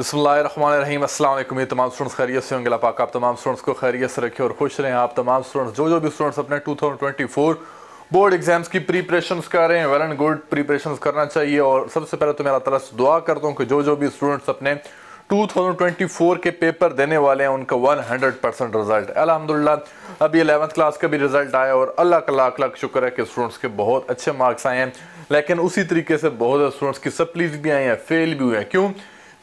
बसमीम अल्लाम ये तमाम स्टूडेंट्स खैरियत से होंगे पाक आप तमाम स्टूडेंट्स को खैरियत से रखें और खुश रहें आप तमाम स्टूडेंट्स जो जो भी स्टूडेंट्स अपने 2024 बोर्ड एग्जाम्स की प्रिपरेशन कर रहे हैं वेल एंड गुड प्रिपरेशन करना चाहिए और सबसे पहले तो अल्लाह तला से दुआ करता हूँ कि जो जो भी स्टूडेंट्स अपने फोर के पेपर देने वाले हैं उनका हंड्रेड परसेंट रिजल्ट अलहमदिल्ला अभी एलेवंथ क्लास का भी रिजल्ट आया और अल्लाह का लाख लाख शुक्र है कि स्टूडेंट्स के बहुत अच्छे मार्क्स आए हैं लेकिन उसी तरीके से बहुत स्टूडेंट्स की सप्लीज भी आई हैं फेल भी हुए हैं क्यों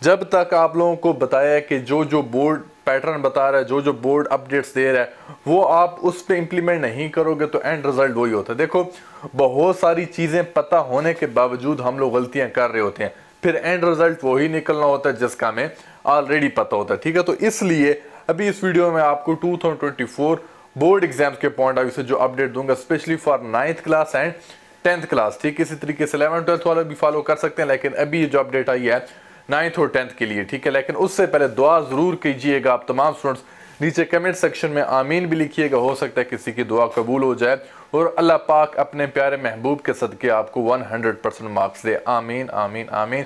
जब तक आप लोगों को बताया कि जो जो बोर्ड पैटर्न बता रहा है जो जो बोर्ड अपडेट्स दे रहा है वो आप उस पर इम्प्लीमेंट नहीं करोगे तो एंड रिजल्ट वही होता है देखो बहुत सारी चीज़ें पता होने के बावजूद हम लोग गलतियाँ कर रहे होते हैं फिर एंड रिजल्ट वही निकलना होता है जिसका हमें ऑलरेडी पता होता है ठीक है तो इसलिए अभी इस वीडियो में आपको टू बोर्ड एग्जाम के पॉइंट ऑफ व्यू से जो अपडेट दूंगा specially for ninth class and tenth class ठीक इसी तरीके से इलेवन ट्वेल्थ वाले भी फॉलो कर सकते हैं लेकिन अभी जो अपडेट आई है नाइन्थ और टेंथ के लिए ठीक है लेकिन उससे पहले दुआ ज़रूर कीजिएगा आप तमाम स्टूडेंट्स नीचे कमेंट सेक्शन में आमीन भी लिखिएगा हो सकता है किसी की दुआ कबूल हो जाए और अल्लाह पाक अपने प्यारे महबूब के सदके आपको हंड्रेड परसेंट मार्क्स दे आमीन आमीन आमीन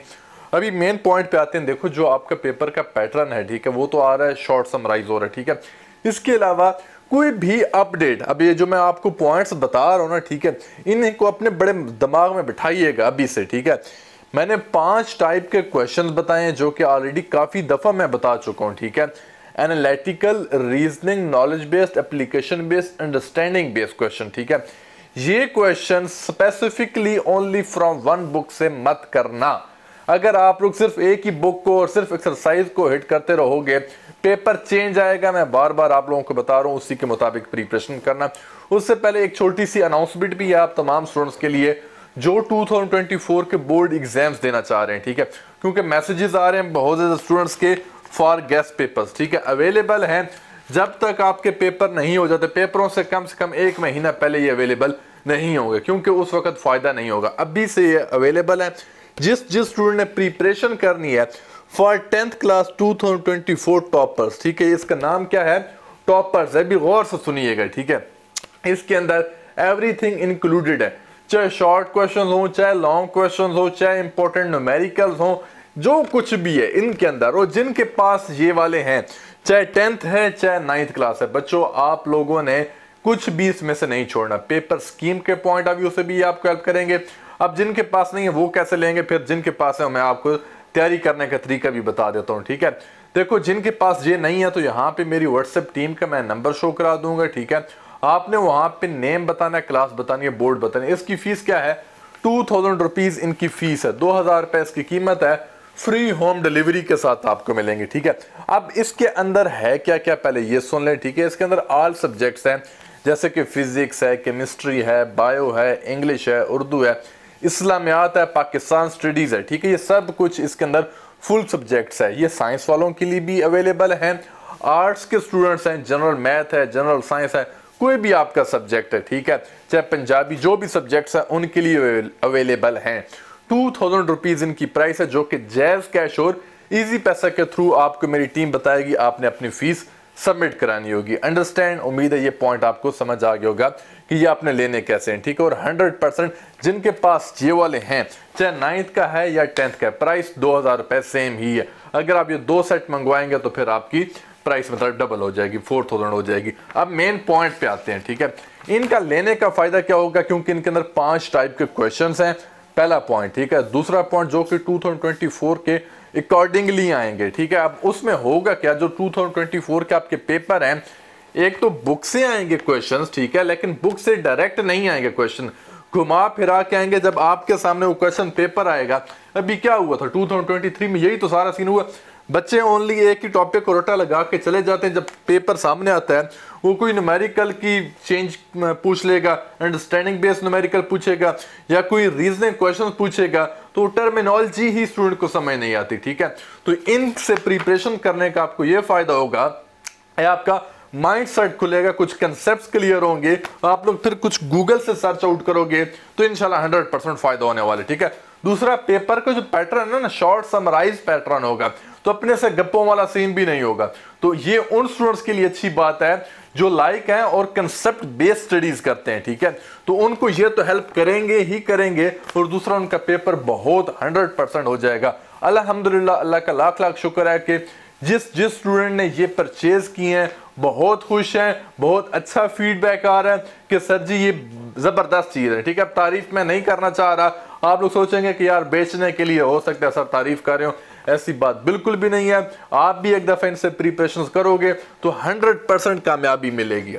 अभी मेन पॉइंट पे आते हैं देखो जो आपका पेपर का पैटर्न है ठीक है वो तो आ रहा है शॉर्ट समराइज हो रहा है ठीक है इसके अलावा कोई भी अपडेट अब ये जो मैं आपको पॉइंट्स बता रहा हूँ ना ठीक है इनको अपने बड़े दिमाग में बिठाइएगा अभी से ठीक है मैंने पांच टाइप के क्वेश्चन बताए हैं जो कि ऑलरेडी काफ़ी दफ़ा मैं बता चुका हूँ ठीक है analytical reasoning knowledge based application based understanding based question ठीक है ये question specifically only from one book से मत करना अगर आप लोग सिर्फ एक ही बुक को और सिर्फ एक्सरसाइज को हिट करते रहोगे पेपर चेंज आएगा मैं बार बार आप लोगों को बता रहा हूँ उसी के मुताबिक प्रिपरेशन करना उससे पहले एक छोटी सी अनाउंसमेंट भी है आप तमाम स्टूडेंट्स के लिए जो 2024 के बोर्ड एग्जाम्स देना चाह रहे हैं ठीक है क्योंकि मैसेजेस आ रहे हैं बहुत ज़्यादा स्टूडेंट्स के फॉर गेस्ट पेपर्स ठीक है अवेलेबल हैं जब तक आपके पेपर नहीं हो जाते पेपरों से कम से कम एक महीना पहले ये अवेलेबल नहीं होंगे क्योंकि उस वक्त फ़ायदा नहीं होगा अभी से ये अवेलेबल है जिस जिस स्टूडेंट ने प्रिपरेशन करनी है फॉर टेंथ क्लास 2024 टॉपर्स ठीक है इसका नाम क्या है टॉपर्स है भी गौर से सुनिएगा ठीक है इसके अंदर एवरीथिंग इंक्लूडेड है चाहे शॉर्ट क्वेश्चन हो चाहे लॉन्ग क्वेश्चन हो चाहे इंपॉर्टेंट न्यूमेरिकल हो जो कुछ भी है इनके अंदर और जिनके पास ये वाले हैं चाहे टेंथ है चाहे नाइन्थ क्लास है बच्चों आप लोगों ने कुछ भी इसमें से नहीं छोड़ना पेपर स्कीम के पॉइंट ऑफ व्यू से भी आपको हेल्प करेंगे अब जिनके पास नहीं है वो कैसे लेंगे फिर जिनके पास है मैं आपको तैयारी करने का तरीका भी बता देता हूँ ठीक है देखो जिनके पास ये नहीं है तो यहाँ पे मेरी व्हाट्सएप टीम का मैं नंबर शो करा दूंगा ठीक है आपने वहां पे नेम बताना है क्लास बतानी है बोर्ड बतानी है इसकी फ़ीस क्या है टू थाउजेंड रुपीज़ इनकी फ़ीस है दो हज़ार रुपए इसकी कीमत है फ्री होम डिलीवरी के साथ आपको मिलेंगे ठीक है अब इसके अंदर है क्या क्या पहले ये सुन लें ठीक है इसके अंदर ऑल सब्जेक्ट्स हैं जैसे कि फ़िज़िक्स है केमिस्ट्री है बायो है इंग्लिश है उर्दू है इस्लामियात है पाकिस्तान स्टडीज़ है ठीक है ये सब कुछ इसके अंदर फुल सब्जेक्ट्स है ये साइंस वालों के लिए भी अवेलेबल है आर्ट्स के स्टूडेंट्स हैं जनरल मैथ है जनरल साइंस है कोई भी आपका सब्जेक्ट है ठीक है चाहे पंजाबी जो भी सब्जेक्ट्स हैं उनके लिए अवेलेबल हैं टू थाउजेंड रुपीज़ इनकी प्राइस है जो कि जैज़ कैश और इजी पैसा के थ्रू आपको मेरी टीम बताएगी आपने अपनी फ़ीस सबमिट करानी होगी अंडरस्टैंड उम्मीद है ये पॉइंट आपको समझ आ गया होगा कि ये आपने लेने कैसे हैं ठीक है और 100 परसेंट जिनके पास ये वाले हैं चाहे नाइन्थ का है या टेंथ का है प्राइस दो हज़ार रुपए सेम ही है अगर आप ये दो सेट मंगवाएंगे तो फिर आपकी प्राइस मतलब डबल हो जाएगी फोर थाउजेंड हो जाएगी अब मेन पॉइंट पे आते हैं ठीक है इनका लेने का फ़ायदा क्या होगा क्योंकि इनके अंदर पांच टाइप के क्वेश्चंस हैं पहला पॉइंट ठीक है दूसरा पॉइंट जो कि 2024 के अकॉर्डिंगली आएंगे ठीक है अब उसमें होगा क्या जो 2024 के आपके पेपर हैं एक तो बुक से आएंगे क्वेश्चंस ठीक है लेकिन बुक से डायरेक्ट नहीं आएंगे क्वेश्चन घुमा फिरा के आएंगे जब आपके सामने वो क्वेश्चन पेपर आएगा अभी क्या हुआ था 2023 में यही तो सारा सीन हुआ बच्चे ओनली एक ही टॉपिक को रोटा लगा के चले जाते हैं जब पेपर सामने आता है वो कोई न्यूमेरिकल की चेंज पूछ लेगा अंडरस्टैंडिंग बेस्ड नुमेरिकल पूछेगा या कोई रीजनिंग क्वेश्चन पूछेगा तो टर्मिनोलॉजी ही स्टूडेंट को समझ नहीं आती ठीक है तो इनसे प्रिपरेशन करने का आपको ये फायदा होगा या आपका माइंड सेट खुलेगा कुछ कंसेप्ट क्लियर होंगे आप लोग फिर कुछ गूगल से सर्च आउट करोगे तो इनशाला हंड्रेड परसेंट फायदा होने वाले ठीक है दूसरा पेपर का जो पैटर्न है ना शॉर्ट समराइज पैटर्न होगा तो अपने से गप्पों वाला सीन भी नहीं होगा तो ये उन स्टूडेंट्स के लिए अच्छी बात है जो लाइक हैं और कंसेप्ट बेस्ड स्टडीज करते हैं ठीक है तो उनको ये तो हेल्प करेंगे ही करेंगे और दूसरा उनका पेपर बहुत हंड्रेड परसेंट हो जाएगा अलहमदिल्ला अल्लाह का लाख लाख शुक्र है कि जिस जिस स्टूडेंट ने ये परचेज किए हैं बहुत खुश हैं बहुत अच्छा फीडबैक आ रहा है कि सर जी ये ज़बरदस्त चीज़ है ठीक है अब तारीफ मैं नहीं करना चाह रहा आप लोग सोचेंगे कि यार बेचने के लिए हो सकता है सर तारीफ कर रहे हो ऐसी बात बिल्कुल भी नहीं है आप भी एक दफ़ा इनसे प्रिपरेशन करोगे तो हंड्रेड परसेंट कामयाबी मिलेगी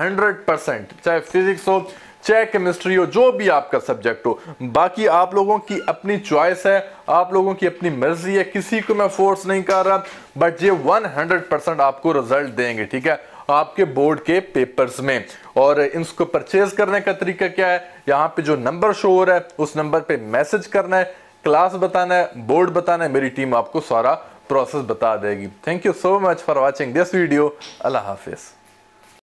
हंड्रेड परसेंट चाहे फिजिक्स हो चाहे केमिस्ट्री हो जो भी आपका सब्जेक्ट हो बाकी आप लोगों की अपनी चॉइस है आप लोगों की अपनी मर्जी है किसी को मैं फोर्स नहीं कर रहा बट ये वन हंड्रेड परसेंट आपको रिजल्ट देंगे ठीक है आपके बोर्ड के पेपर्स में और इसको परचेज करने का तरीका क्या है यहाँ पे जो नंबर शो हो रहा है उस नंबर पे मैसेज करना है क्लास बताना है बोर्ड बताना है मेरी टीम आपको सारा प्रोसेस बता देगी thank you so much for watching this video अल्लाह हाफिज़